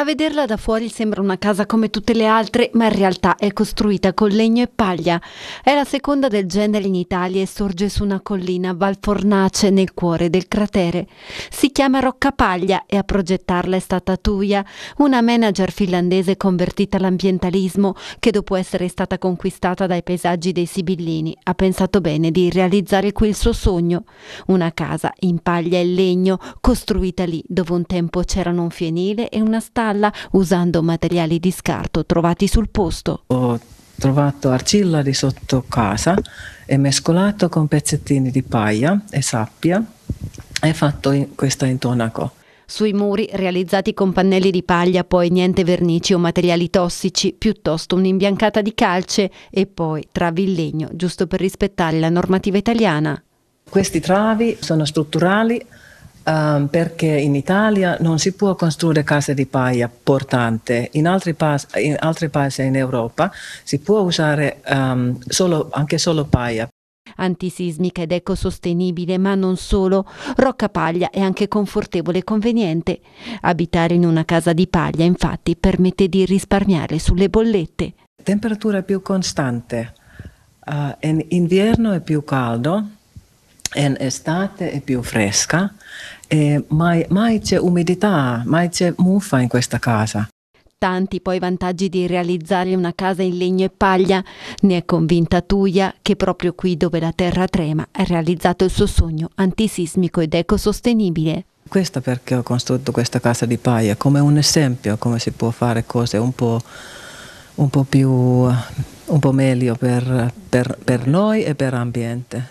A vederla da fuori sembra una casa come tutte le altre, ma in realtà è costruita con legno e paglia. È la seconda del genere in Italia e sorge su una collina, Valfornace, nel cuore del cratere. Si chiama Rocca Paglia e a progettarla è stata Tuia, una manager finlandese convertita all'ambientalismo che dopo essere stata conquistata dai paesaggi dei Sibillini ha pensato bene di realizzare qui il suo sogno. Una casa in paglia e legno costruita lì dove un tempo c'erano un fienile e una stanza spalla usando materiali di scarto trovati sul posto. Ho trovato arcilla di sotto casa e mescolato con pezzettini di paglia e sappia e fatto in questa intonaco. Sui muri realizzati con pannelli di paglia, poi niente vernici o materiali tossici, piuttosto un'imbiancata di calce e poi travi in legno, giusto per rispettare la normativa italiana. Questi travi sono strutturali Um, perché in Italia non si può costruire case di paglia portante, in altri, pa- in altri paesi in Europa si può usare um, solo, anche solo paglia antisismica ed ecosostenibile, ma non solo. Rocca paglia è anche confortevole e conveniente. Abitare in una casa di paglia, infatti, permette di risparmiare sulle bollette. Temperatura più costante. Uh, in inverno è più caldo, in estate è più fresca, e mai, mai c'è umidità, mai c'è muffa in questa casa. Tanti poi vantaggi di realizzare una casa in legno e paglia. Ne è convinta Tuia che proprio qui dove la terra trema ha realizzato il suo sogno antisismico ed ecosostenibile. Questo perché ho costruito questa casa di paglia come un esempio, come si può fare cose un po', un po più un po' meglio per, per, per noi e per l'ambiente.